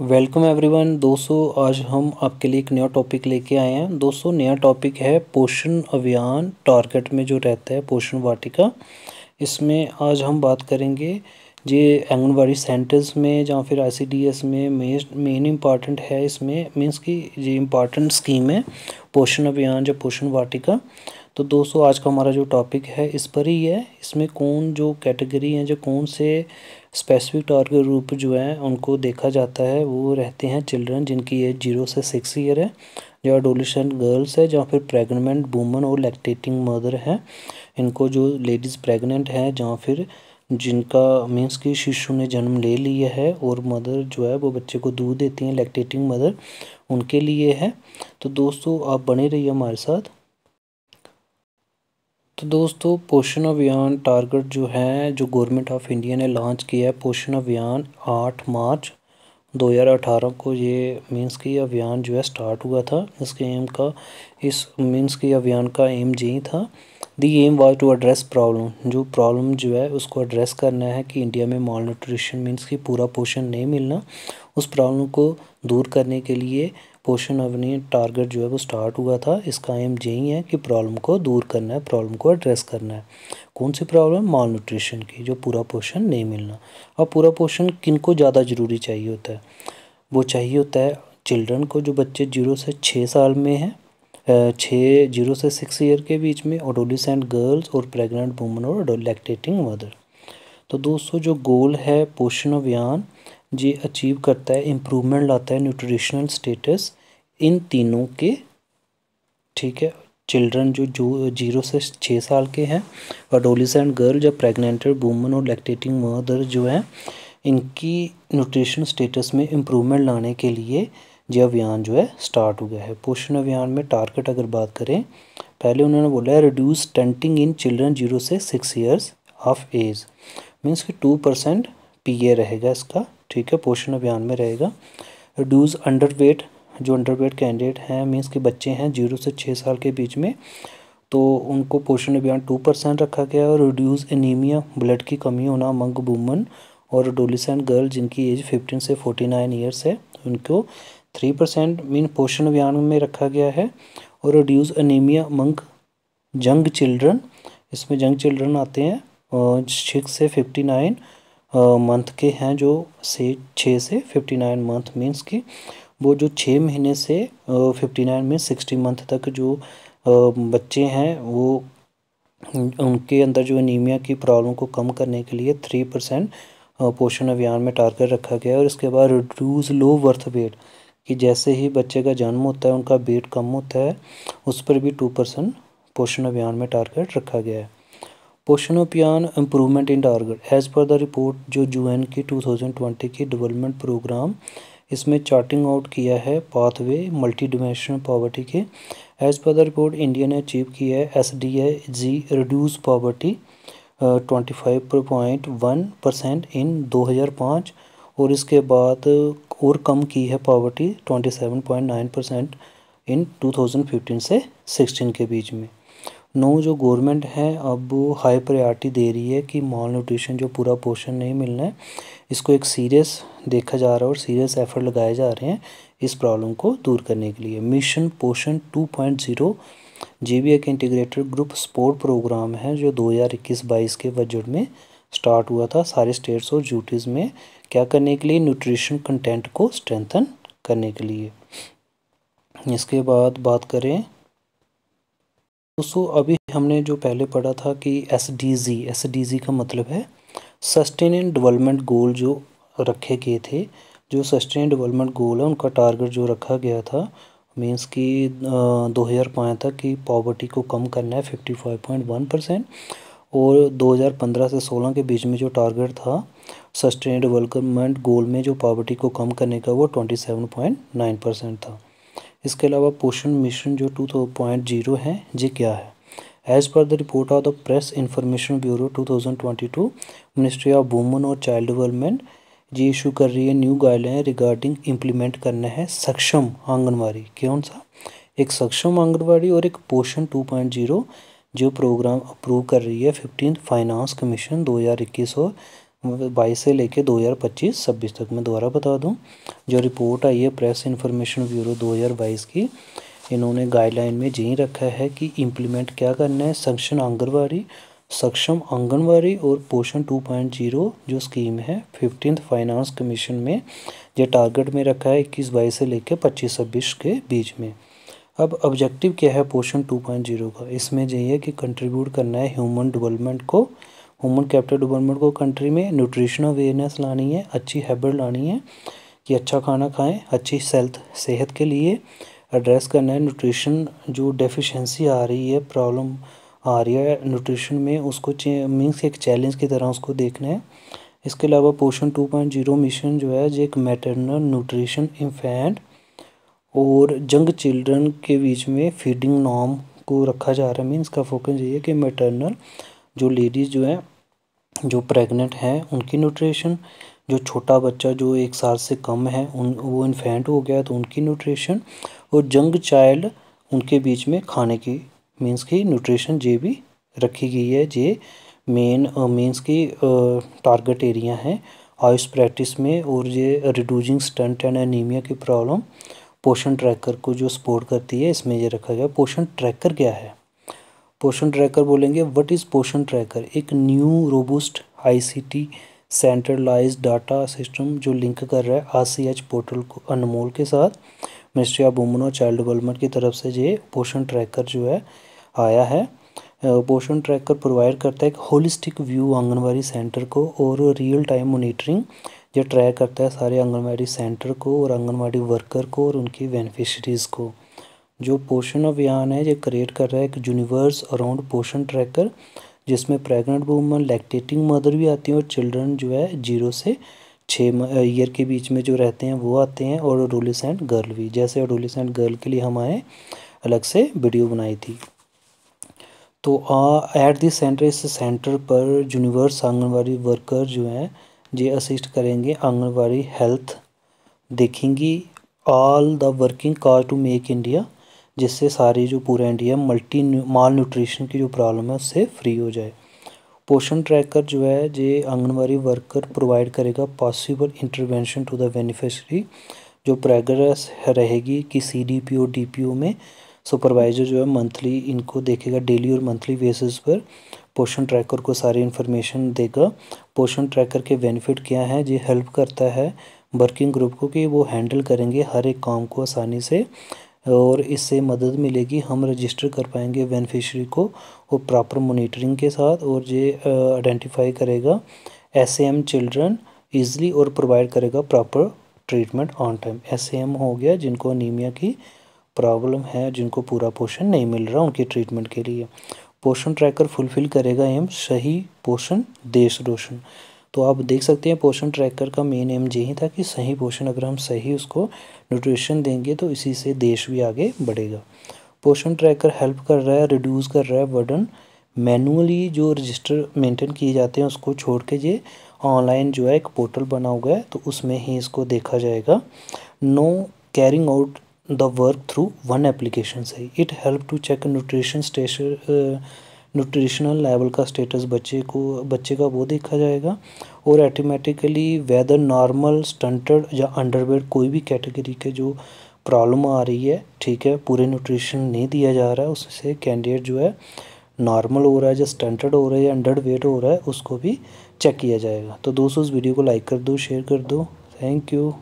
welcome everyone दोस्तों आज हम आपके लिए एक नया टॉपिक लेके आए हैं दोस्तों नया टॉपिक है पोषण अभियान टारगेट में जो रहता है पोषण वाटिका इसमें आज हम बात करेंगे ये आंगनबाड़ी सेंटर्स में या फिर आईसीडीएस में मेन इम्पॉर्टेंट है इसमें मीन्स की ये इम्पॉर्टेंट स्कीम है पोषण अभियान या पोषण वाटिका तो दोस्तों आज का हमारा जो टॉपिक है इस पर ही है इसमें कौन जो कैटेगरी हैं जो कौन से स्पेसिफिक टारगेट ग्रुप रूप जो है उनको देखा जाता है वो रहते हैं चिल्ड्रन जिनकी एज जीरो से सिक्स ईयर है या एडोलिशन गर्ल्स है जहाँ फिर प्रेगनेंट वूमन और लैक्टेटिंग मदर है इनको जो लेडीज़ प्रेगनेंट हैं जहाँ फिर जिनका मीन्स कि शिशु ने जन्म ले लिया है और मदर जो है वो बच्चे को दूध देती हैं लैक्टेटिंग मदर उनके लिए है तो दोस्तों आप बने रहिए हमारे साथ तो दोस्तों पोषण अभियान टारगेट जो है जो गवर्नमेंट ऑफ इंडिया ने लॉन्च किया है पोषण अभियान आठ मार्च 2018 को ये मींस कि अभियान जो है स्टार्ट हुआ था इसके एम का इस मींस की अभियान का एम यही था the aim was to address problem जो प्रॉब्लम जो है उसको एड्रेस करना है कि इंडिया में मॉल न्यूट्रिशन मीन्स कि पूरा पोषण नहीं मिलना उस प्रॉब्लम को दूर करने के लिए पोर्शन अपनी टारगेट जो है वो स्टार्ट हुआ था इसका एम यही है कि प्रॉब्लम को दूर करना है प्रॉब्लम को एड्रेस करना है कौन सी प्रॉब्लम माल न्यूट्रिशन की जो पूरा पोर्शन नहीं मिलना और पूरा पोर्शन किन को ज़्यादा ज़रूरी चाहिए होता है वो चाहिए होता है चिल्ड्रन को जो बच्चे जीरो से छः साल में हैं छः जीरो से सिक्स ईयर के बीच में ओडोलिसेंट गर्ल्स और प्रेग्नेंट वूमन और लैक्टेटिंग मदर तो दोस्तों जो गोल है पोषण अभियान ये अचीव करता है इम्प्रूवमेंट लाता है न्यूट्रिशनल स्टेटस इन तीनों के ठीक है चिल्ड्रन जो जो जीरो से छः साल के हैं एंड गर्ल जब प्रेगनेंट वूमन और लैक्टेटिंग मदर जो हैं इनकी न्यूट्रिशन स्टेटस में इम्प्रूवमेंट लाने के लिए यह अभियान जो है स्टार्ट हो गया है पोषण अभियान में टारगेट अगर बात करें पहले उन्होंने बोला है reduce stunting in children zero से six years of age means कि टू परसेंट पी ए रहेगा इसका ठीक है पोषण अभियान में रहेगा रिड्यूज़ अंडर वेट जो अंडर वेट कैंडिडेट हैं मीन्स के बच्चे हैं जीरो से छः साल के बीच में तो उनको पोषण अभियान टू परसेंट रखा गया और रिड्यूज़ एनीमिया ब्लड की कमी होना मंग वुमन और डोलिसेंट गर्ल जिनकी एज फिफ्टीन से फोर्टी नाइन ईयर्स है उनको थ्री परसेंट मीन पोषण अभियान में रखा गया है और रिड्यूज़ अनीमिया मंग जंग चिल्ड्रन इसमें जंग चिल्ड्रन आते हैं सिक्स से फिफ्टी नाइन मंथ के हैं जो से छः से फिफ्टी नाइन मंथ मीन्स कि वो जो छः महीने से फिफ्टी नाइन में सिक्सटी मंथ तक जो बच्चे हैं वो उनके अंदर जो एनीमिया की प्रॉब्लम को कम करने के लिए थ्री परसेंट पोषण अभियान में टारगेट रखा गया है और इसके बाद रिड्यूज लो वर्थ वेट कि जैसे ही बच्चे का जन्म होता है उनका वेट कम होता है उस पर भी टू परसेंट पोषण अभियान में टारगेट रखा गया है Poshan Abhiyan improvement in target as per the report जो यू एन की टू थाउजेंड ट्वेंटी की डेवलपमेंट प्रोग्राम इसमें चार्टिंग आउट किया है पाथवे मल्टी डिमेंशनल पॉवर्टी के as per the report India ने अचीव किया है S D A G reduce poverty twenty five point one percent in दो हज़ार पाँच और इसके बाद और कम की है poverty twenty seven point nine percent in two thousand fifteen से सिक्सटीन के बीच में नो जो गवर्नमेंट है अब हाई प्रायोरिटी दे रही है कि मॉल न्यूट्रिशन जो पूरा पोषण नहीं मिलना है इसको एक सीरियस देखा जा रहा है और सीरियस एफर्ट लगाए जा रहे हैं इस प्रॉब्लम को दूर करने के लिए mission Poshan two point zero जी बी एक इंटीग्रेटेड ग्रुप स्पोर्ट प्रोग्राम है जो दो हज़ार इक्कीस बाईस के बजट में स्टार्ट हुआ था सारे स्टेट्स और ड्यूटीज़ में क्या करने के लिए न्यूट्रिशन कंटेंट को स्ट्रेंथन करने के लिए इसके बाद बात करें दोस्तों अभी हमने जो पहले पढ़ा था कि एस डी जी का मतलब है सस्टेन एंड डेवलपमेंट गोल जो रखे गए थे जो सस्टेन डेवलपमेंट गोल है उनका टारगेट जो रखा गया था मीन्स कि दो हज़ार पाँच तक की पॉवर्टी को कम करना है fifty five point one percent और दो हज़ार पंद्रह से सोलह के बीच में जो टारगेट था सस्टेन डेवलपमेंट गोल में जो पॉवर्टी को कम करने का वो twenty seven point nine percent था इसके अलावा पोषण मिशन जो टू पॉइंट जीरो है ये क्या है as per the report of the press information bureau 2022 ministry of woman और चाइल्ड डेवलपमेंट ये इशू कर रही है न्यू गाइडलाइन रिगार्डिंग इम्प्लीमेंट करना है सक्षम आंगनबाड़ी कौन सा एक सक्षम आंगनबाड़ी और एक पोषण जीरो जो प्रोग्राम अप्रूव कर रही है फिफ्टीन फाइनेंस कमीशन इक्कीस और मतलब बाईस से लेके पच्चीस छब्बीस तक मैं दोबारा बता दूं जो रिपोर्ट आई है प्रेस इन्फॉर्मेशन ब्यूरो 2022 की इन्होंने गाइडलाइन में यही रखा है कि इम्प्लीमेंट क्या करना है सक्षम आंगनबाड़ी सक्षम आंगनबाड़ी और पोषण 2.0 जो स्कीम है फिफ्टीन फाइनेंस कमीशन में जो टारगेट में रखा है इक्कीस बाईस से लेकर पच्चीस छब्बीस के बीच में अब ऑब्जेक्टिव क्या है पोषण जीरो का इसमें यही है कि कंट्रीब्यूट करना है ह्यूमन डेवलपमेंट को वुमन कैप्टन गवर्नमेंट को कंट्री में न्यूट्रिशन अवेयरनेस लानी है अच्छी हैबिट लानी है कि अच्छा खाना खाएं अच्छी सेल्थ सेहत के लिए एड्रेस करना है न्यूट्रिशन जो डेफिशिएंसी आ रही है प्रॉब्लम आ रही है न्यूट्रिशन में उसको मीन्स एक चैलेंज की तरह उसको देखना है इसके अलावा पोषण टू पॉइंट जीरो मिशन जो है जो एक मैटरनल न्यूट्रिशन इन्फेंट और जंग चिल्ड्रन के बीच में फीडिंग नॉर्म को रखा जा रहा है मीन्स का फोकस ये है कि मैटरनल जो लेडीज़ जो है जो प्रेग्नेंट हैं उनकी न्यूट्रिशन जो छोटा बच्चा जो एक साल से कम है उन वो इन्फेंट हो गया तो उनकी न्यूट्रिशन और जंग चाइल्ड उनके बीच में खाने की मीन्स की न्यूट्रिशन जे भी रखी गई है जे मेन मीन्स की टारगेट एरिया है आयुष प्रैक्टिस में और ये रिड्यूजिंग स्टंट एंड एनीमिया की प्रॉब्लम पोषण ट्रैकर को जो सपोर्ट करती है इसमें ये रखा गया पोषण ट्रैकर क्या है पोषण ट्रैकर बोलेंगे व्हाट इज़ पोशन ट्रैकर एक new robust ICT centralise data system जो लिंक कर रहा है आरसीएच पोर्टल को अनमोल के साथ मिनिस्ट्री ऑफ वुमन और चाइल्ड डेवलपमेंट की तरफ से ये पोषण ट्रैकर जो है आया है पोषण ट्रैकर प्रोवाइड करता है एक होलिस्टिक व्यू आंगनबाड़ी सेंटर को और रियल टाइम मोनिटरिंग जो ट्रैक करता है सारे आंगनबाड़ी सेंटर को और आंगनबाड़ी वर्कर को और उनकी बेनिफिशरीज़ को जो पोषण अभियान है ये क्रिएट कर रहा है एक यूनिवर्स अराउंड पोषण ट्रैकर जिसमें प्रेग्नेंट वूमन लैक्टेटिंग मदर भी आती हैं और चिल्ड्रन जो है जीरो से छः ईयर के बीच में जो रहते हैं वो आते हैं और एडोलिसेंट गर्ल भी जैसे एडोलिसेंट गर्ल के लिए हमारे अलग से वीडियो बनाई थी तो एट दिस सेंटर इस सेंटर पर यूनिवर्स आंगनबाड़ी वर्कर जो हैं ये असिस्ट करेंगे आंगनबाड़ी हेल्थ देखेंगी all the working car to make India जिससे सारी जो पूरा इंडिया मल्टी माल न्यूट्रिशन की जो प्रॉब्लम है उससे फ्री हो जाए पोषण ट्रैकर जो है जे आंगनबाड़ी वर्कर प्रोवाइड करेगा possible intervention to the beneficiary जो प्रोग्रेस रहेगी कि C D P O D P O में सुपरवाइज़र जो है मंथली इनको देखेगा डेली और मंथली बेसिस पर पोषण ट्रैकर को सारी इन्फॉर्मेशन देगा पोषण ट्रैकर के बेनिफिट क्या हैं ये हेल्प करता है वर्किंग ग्रुप को कि वो हैंडल करेंगे हर एक काम को आसानी से और इससे मदद मिलेगी हम रजिस्टर कर पाएंगे बेनिफिशरी को और प्रॉपर मोनिटरिंग के साथ और ये आइडेंटिफाई करेगा एस एम चिल्ड्रन ईजली और प्रोवाइड करेगा proper treatment on time S M हो गया जिनको अनिमिया की प्रॉब्लम है जिनको पूरा पोषण नहीं मिल रहा उनके ट्रीटमेंट के लिए पोषण ट्रैकर फुलफिल करेगा एम सही पोषण देश रोशन तो आप देख सकते हैं पोषण ट्रैकर का मेन एम यही था कि सही पोषण अगर हम सही उसको न्यूट्रिशन देंगे तो इसी से देश भी आगे बढ़ेगा पोषण ट्रैकर हेल्प कर रहा है रिड्यूस कर रहा है बर्डन मैनुअली जो रजिस्टर मेंटेन किए जाते हैं उसको छोड़ के ये ऑनलाइन जो है एक पोर्टल बना हुआ है तो उसमें ही इसको देखा जाएगा no carrying out the work through one application से it help to check nutrition station nutritional level का स्टेटस बच्चे को बच्चे का वो देखा जाएगा और ऐटोमेटिकली वेदर नॉर्मल स्टंटेड या अंडरवेड कोई भी कैटेगरी के जो प्रॉब्लम आ रही है ठीक है पूरे न्यूट्रिशन नहीं दिया जा रहा है उससे कैंडिडेट जो है नॉर्मल हो रहा है या स्टंटेड हो रहा है या अंडर वेट हो रहा है उसको भी चेक किया जाएगा तो दोस्तों इस वीडियो को लाइक कर दो शेयर कर दो थैंक यू